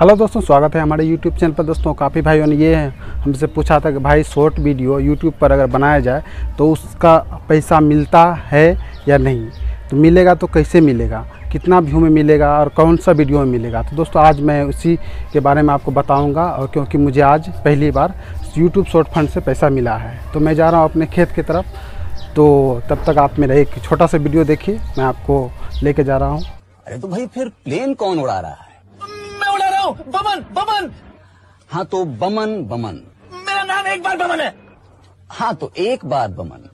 hello दोस्तों स्वागत है हमारे यूट्यूब चैनल पर दोस्तों काफ़ी भाइयों ने ये है हमसे पूछा था कि भाई शॉर्ट वीडियो यूट्यूब पर अगर बनाया जाए तो उसका पैसा मिलता है या नहीं तो मिलेगा तो कैसे मिलेगा कितना व्यू में मिलेगा और कौन सा वीडियो में मिलेगा तो दोस्तों आज मैं उसी के बारे में आपको बताऊँगा और क्योंकि मुझे आज पहली बार यूट्यूब शॉर्ट फंड से पैसा मिला है तो मैं जा रहा हूँ अपने खेत की तरफ तो तब तक आप मेरा एक छोटा सा वीडियो देखिए मैं आपको लेके जा रहा हूँ अरे तो भाई फिर प्लेन कौन उड़ा रहा है बताओ बमन बमन हाँ तो बमन बमन मेरा नाम एक बार बमन है हाँ तो एक बार बमन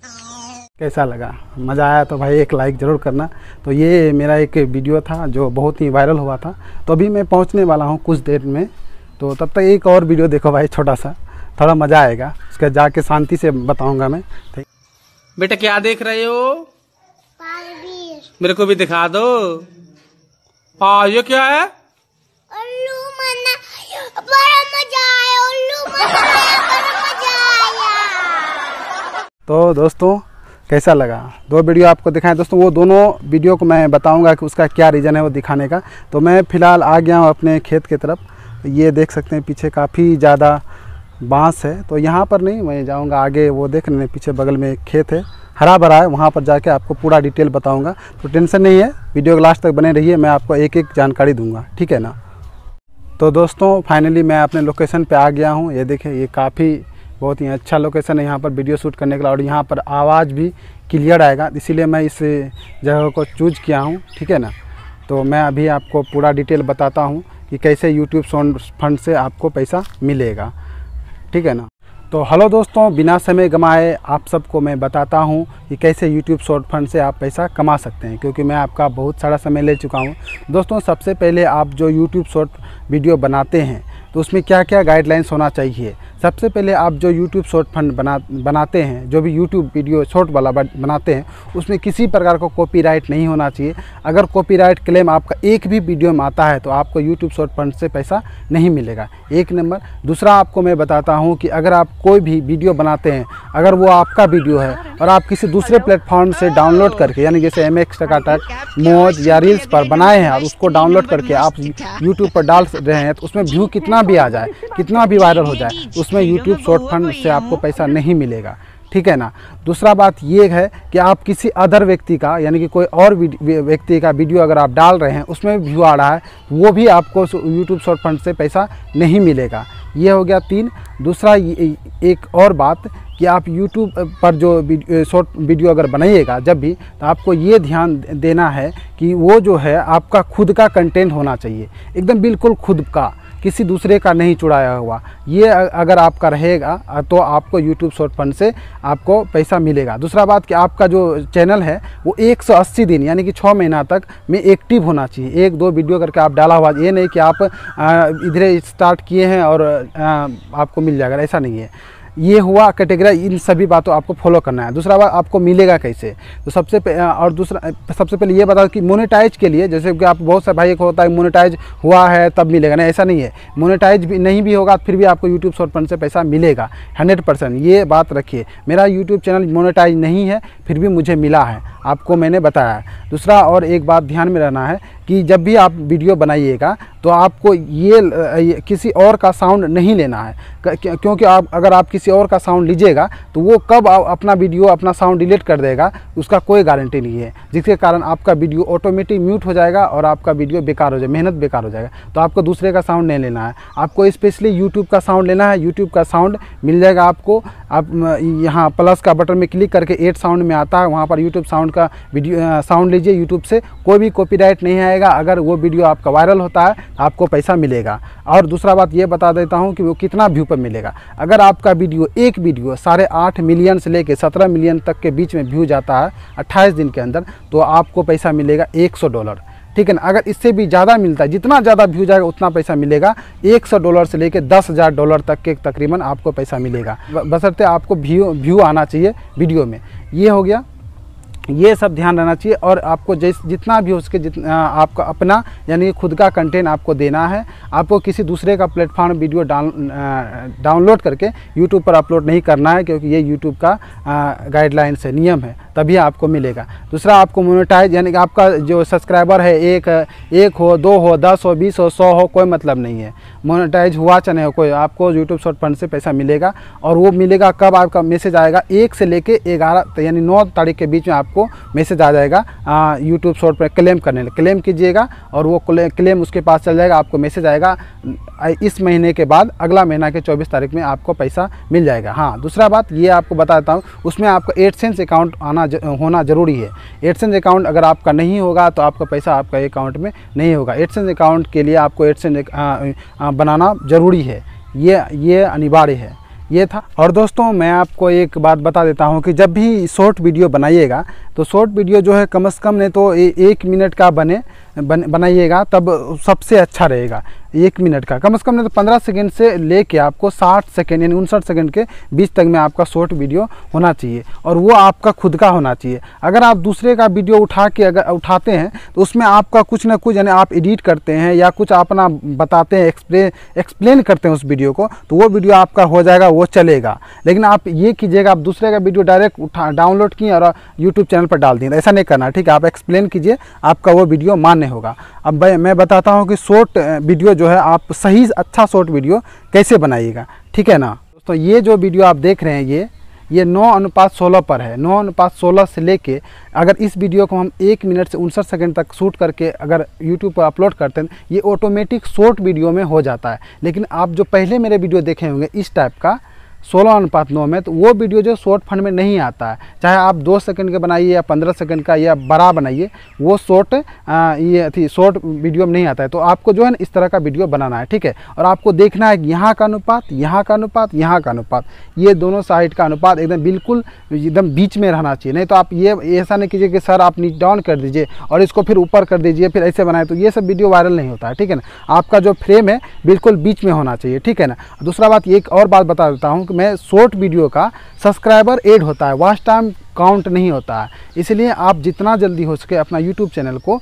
कैसा लगा मज़ा आया तो भाई एक लाइक ज़रूर करना तो ये मेरा एक वीडियो था जो बहुत ही वायरल हुआ था तो अभी मैं पहुंचने वाला हूं कुछ देर में तो तब तक एक और वीडियो देखो भाई छोटा सा थोड़ा मज़ा आएगा उसके जाके शांति से बताऊंगा मैं बेटा क्या देख रहे हो मेरे को भी दिखा दो हाँ ये क्या है बड़ा मजा आया उल्लू तो दोस्तों कैसा लगा दो वीडियो आपको दिखाएं दोस्तों वो दोनों वीडियो को मैं बताऊंगा कि उसका क्या रीज़न है वो दिखाने का तो मैं फ़िलहाल आ गया हूँ अपने खेत की तरफ ये देख सकते हैं पीछे काफ़ी ज़्यादा बांस है तो यहाँ पर नहीं मैं जाऊँगा आगे वो देख पीछे बगल में खेत है हरा भरा है वहाँ पर जाके आपको पूरा डिटेल बताऊँगा तो टेंशन नहीं है वीडियो लास्ट तक बने रही मैं आपको एक एक जानकारी दूँगा ठीक है ना तो दोस्तों फाइनली मैं अपने लोकेशन पे आ गया हूँ ये देखें ये काफ़ी बहुत ही अच्छा लोकेशन है यहाँ पर वीडियो शूट करने के लिए और यहाँ पर आवाज़ भी क्लियर आएगा इसीलिए मैं इस जगह को चूज किया हूँ ठीक है ना तो मैं अभी आपको पूरा डिटेल बताता हूँ कि कैसे यूट्यूब फंड से आपको पैसा मिलेगा ठीक है ना तो हेलो दोस्तों बिना समय गमाए आप सबको मैं बताता हूं कि कैसे यूट्यूब शॉर्ट फंड से आप पैसा कमा सकते हैं क्योंकि मैं आपका बहुत सारा समय ले चुका हूं दोस्तों सबसे पहले आप जो यूट्यूब शॉर्ट वीडियो बनाते हैं तो उसमें क्या क्या गाइडलाइंस होना चाहिए सबसे पहले आप जो यूट्यूब शॉर्ट फंड बना बनाते हैं जो भी यूट्यूब वीडियो शॉर्ट वाला बनाते हैं उसमें किसी प्रकार का कॉपीराइट नहीं होना चाहिए अगर कॉपीराइट क्लेम आपका एक भी वीडियो में आता है तो आपको यूट्यूब शॉर्ट फंड से पैसा नहीं मिलेगा एक नंबर दूसरा आपको मैं बताता हूँ कि अगर आप कोई भी वीडियो बनाते हैं अगर वो आपका वीडियो है और आप किसी दूसरे प्लेटफॉर्म से डाउनलोड करके यानी जैसे एम एक्स टकाटक मोज या रील्स पर बनाए हैं और उसको डाउनलोड करके आप यूट्यूब पर डाल रहे हैं तो उसमें व्यू कितना कितना भी आ जाए कितना भी वायरल हो जाए उसमें यूट्यूब शॉर्ट फंड से आपको पैसा नहीं मिलेगा ठीक है ना दूसरा बात ये है कि आप किसी अदर व्यक्ति का यानी कि कोई और व्यक्ति का वीडियो अगर आप डाल रहे हैं उसमें व्यू आ रहा है वो भी आपको यूट्यूब शॉर्ट फंड से पैसा नहीं मिलेगा ये हो गया तीन दूसरा एक और बात कि आप यूट्यूब पर जो शॉर्ट वीडियो अगर बनाइएगा जब भी तो आपको ये ध्यान देना है कि वो जो है आपका खुद का कंटेंट होना चाहिए एकदम बिल्कुल खुद का किसी दूसरे का नहीं चुराया हुआ ये अगर आपका रहेगा तो आपको यूट्यूब शॉर्ट फंड से आपको पैसा मिलेगा दूसरा बात कि आपका जो चैनल है वो 180 दिन यानी कि छः महीना तक में एक्टिव होना चाहिए एक दो वीडियो करके आप डाला हुआ ये नहीं कि आप इधर स्टार्ट किए हैं और आपको मिल जाएगा ऐसा नहीं है ये हुआ कैटेगरी इन सभी बातों आपको फॉलो करना है दूसरा बात आपको मिलेगा कैसे तो सबसे और दूसरा सबसे पहले ये बताओ कि मोनेटाइज के लिए जैसे कि आप बहुत सा भाई एक होता है मोनेटाइज हुआ है तब मिलेगा नहीं ऐसा नहीं है मोनेटाइज भी नहीं भी होगा फिर भी आपको यूट्यूब शॉर्ट फंड से पैसा मिलेगा हंड्रेड ये बात रखिए मेरा यूट्यूब चैनल मोनेटाइज नहीं है फिर भी मुझे मिला है आपको मैंने बताया है दूसरा और एक बात ध्यान में रहना है कि जब भी आप वीडियो बनाइएगा तो आपको ये, ये किसी और का साउंड नहीं लेना है क्योंकि आप अगर आप किसी और का साउंड लीजिएगा तो वो कब अपना वीडियो अपना साउंड डिलीट कर देगा उसका कोई गारंटी नहीं है जिसके कारण आपका वीडियो ऑटोमेटिक म्यूट हो जाएगा और आपका वीडियो बेकार हो जाए मेहनत बेकार हो जाएगा तो आपको दूसरे का साउंड नहीं लेना है आपको स्पेशली यूट्यूब का साउंड लेना है यूट्यूब का साउंड मिल जाएगा आपको आप यहाँ प्लस का बटन में क्लिक करके एट साउंड में आता है वहाँ पर यूट्यूब साउंड का वीडियो साउंड लीजिए यूट्यूब से कोई भी कॉपीराइट नहीं आएगा अगर वो वीडियो आपका वायरल होता है आपको पैसा मिलेगा और दूसरा बात ये बता देता हूँ कि वो कितना व्यू पर मिलेगा अगर आपका वीडियो एक वीडियो साढ़े आठ मिलियन से लेकर सत्रह मिलियन तक के बीच में व्यू जाता है अट्ठाईस दिन के अंदर तो आपको पैसा मिलेगा एक सौ डॉलर ठीक है ना अगर इससे भी ज़्यादा मिलता है जितना ज़्यादा व्यू जाएगा उतना पैसा मिलेगा एक सौ डॉलर से लेकर दस हज़ार डॉलर तक के तकरीबन आपको पैसा मिलेगा बसरते आपको व्यू व्यू आना चाहिए वीडियो में ये हो गया ये सब ध्यान रहना चाहिए और आपको जिस जितना भी हो सके जितना आपका अपना यानी खुद का कंटेंट आपको देना है आपको किसी दूसरे का प्लेटफॉर्म वीडियो डाउन डाउनलोड करके यूट्यूब पर अपलोड नहीं करना है क्योंकि ये यूट्यूब का गाइडलाइंस है नियम है तभी आपको मिलेगा दूसरा आपको मोनेटाइज यानी कि आपका जो सब्सक्राइबर है एक एक हो दो हो दस हो बीस हो सौ हो कोई मतलब नहीं है मोनेटाइज हुआ चाहे हो कोई आपको यूट्यूब शॉर्ट फंड से पैसा मिलेगा और वो मिलेगा कब आपका मैसेज आएगा एक से लेके ग्यारह तो यानी नौ तारीख के बीच में आपको मैसेज आ जाएगा यूट्यूब शॉर्ट पर क्लेम करने क्लेम कीजिएगा और वो क्लेम उसके पास चल जाएगा आपको मैसेज आएगा इस महीने के बाद अगला महीना के चौबीस तारीख में आपको पैसा मिल जाएगा हाँ दूसरा बात ये आपको बताता हूँ उसमें आपका एडसेंस अकाउंट आना होना ज, होना ज़रूरी है एडसेंस अकाउंट अगर आपका नहीं होगा तो आपका पैसा आपका अकाउंट में नहीं होगा एडसेंस अकाउंट के लिए आपको एडसेंस बनाना ज़रूरी है ये ये अनिवार्य है ये था और दोस्तों मैं आपको एक बात बता देता हूँ कि जब भी शॉर्ट वीडियो बनाइएगा तो शॉर्ट वीडियो जो है कम से कम नहीं तो ए, एक मिनट का बने बन, बनाइएगा तब सबसे अच्छा रहेगा एक मिनट का कम से कम नहीं तो पंद्रह सेकेंड से लेके आपको साठ सेकेंड यानी उनसठ सेकेंड के बीच तक में आपका शॉर्ट वीडियो होना चाहिए और वो आपका खुद का होना चाहिए अगर आप दूसरे का वीडियो उठा के अगर उठाते हैं तो उसमें आपका कुछ ना कुछ यानी आप एडिट करते हैं या कुछ अपना बताते हैं एक्सप्लेन एक्सप्लेन करते हैं उस वीडियो को तो वो वीडियो आपका हो जाएगा वो चलेगा लेकिन आप ये कीजिएगा आप दूसरे का वीडियो डायरेक्ट उठा डाउनलोड किए और यूट्यूब चैनल पर डाल दिए ऐसा नहीं करना ठीक है आप एक्सप्लेन कीजिए आपका वो वीडियो मान्य होगा अब मैं बताता हूँ कि शॉर्ट वीडियो जो है आप सही अच्छा शॉर्ट वीडियो कैसे बनाइएगा ठीक है ना दोस्तों ये जो वीडियो आप देख रहे हैं ये ये नौ अनुपात सोलह पर है नौ अनुपात सोलह से लेके अगर इस वीडियो को हम एक मिनट से उनसठ सेकंड तक शूट करके अगर यूट्यूब पर अपलोड करते हैं ये ऑटोमेटिक शॉर्ट वीडियो में हो जाता है लेकिन आप जो पहले मेरे वीडियो देखे होंगे इस टाइप का सोलह अनुपात नौ में तो वो वीडियो जो शॉर्ट फंड में नहीं आता है चाहे आप दो सेकंड के बनाइए या पंद्रह सेकंड का या बड़ा बनाइए वो शॉर्ट ये थी शॉर्ट वीडियो में नहीं आता है तो आपको जो है ना इस तरह का वीडियो बनाना है ठीक है और आपको देखना है यहाँ का अनुपात यहाँ का अनुपात यहाँ का अनुपात ये दोनों साइड का अनुपात एकदम बिल्कुल एकदम बीच में रहना चाहिए नहीं तो आप ये ऐसा नहीं कीजिए कि सर आप नीचे डाउन कर दीजिए और इसको फिर ऊपर कर दीजिए फिर ऐसे बनाए तो ये सब वीडियो वायरल नहीं होता है ठीक है ना आपका जो फ्रेम है बिल्कुल बीच में होना चाहिए ठीक है ना दूसरा बात एक और बात बता देता हूँ में शॉर्ट वीडियो का सब्सक्राइबर एड होता है वास्ट टाइम काउंट नहीं होता है इसलिए आप जितना जल्दी हो सके अपना यूट्यूब चैनल को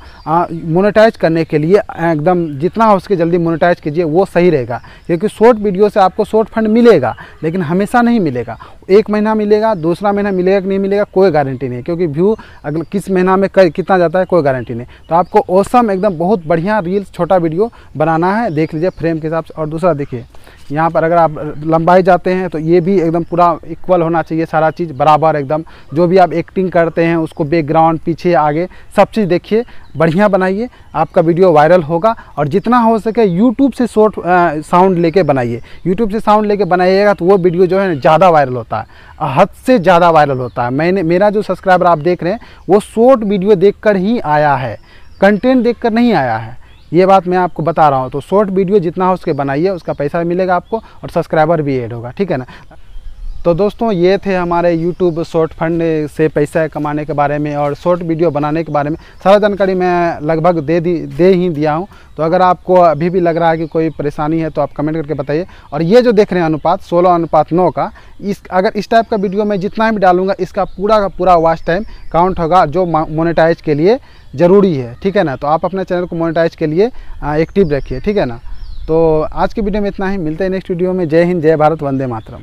मोनेटाइज करने के लिए एकदम जितना हो सके जल्दी मोनेटाइज कीजिए वो सही रहेगा क्योंकि शॉर्ट वीडियो से आपको शॉर्ट फंड मिलेगा लेकिन हमेशा नहीं मिलेगा एक महीना मिलेगा दूसरा महीना मिलेगा कि नहीं मिलेगा कोई गारंटी नहीं क्योंकि व्यू अगले किस महीना में कितना जाता है कोई गारंटी नहीं तो आपको औसम एकदम बहुत बढ़िया रील्स छोटा वीडियो बनाना है देख लीजिए फ्रेम के हिसाब से और दूसरा देखिए यहाँ पर अगर आप लंबाई जाते हैं तो ये भी एकदम पूरा इक्वल होना चाहिए सारा चीज़ बराबर एकदम जो भी आप एक्टिंग करते हैं उसको बैकग्राउंड पीछे आगे सब चीज़ देखिए बढ़िया बनाइए आपका वीडियो वायरल होगा और जितना हो सके यूट्यूब से शॉर्ट साउंड लेके बनाइए यूट्यूब से साउंड लेके बनाइएगा तो वो वीडियो जो है ज़्यादा वायरल होता है हद से ज़्यादा वायरल होता है मैंने मेरा जो सब्सक्राइबर आप देख रहे हैं वो शॉर्ट वीडियो देख ही आया है कंटेंट देखकर नहीं आया है ये बात मैं आपको बता रहा हूँ तो शॉर्ट वीडियो जितना हो उसके बनाइए उसका पैसा मिलेगा आपको और सब्सक्राइबर भी ऐड होगा ठीक है ना तो दोस्तों ये थे हमारे YouTube शॉर्ट फंड से पैसा कमाने के बारे में और शॉर्ट वीडियो बनाने के बारे में सारा जानकारी मैं लगभग दे दी दे ही दिया हूँ तो अगर आपको अभी भी लग रहा है कि कोई परेशानी है तो आप कमेंट करके बताइए और ये जो देख रहे हैं अनुपात 16 अनुपात 9 का इस अगर इस टाइप का वीडियो मैं जितना भी डालूंगा इसका पूरा का पूरा वाच टाइम काउंट होगा जो मोनिटाइज के लिए ज़रूरी है ठीक है ना तो आप अपने चैनल को मोनेटाइज के लिए एक्टिव रखिए ठीक है ना तो आज की वीडियो में इतना ही मिलते हैं नेक्स्ट वीडियो में जय हिंद जय भारत वंदे मातरम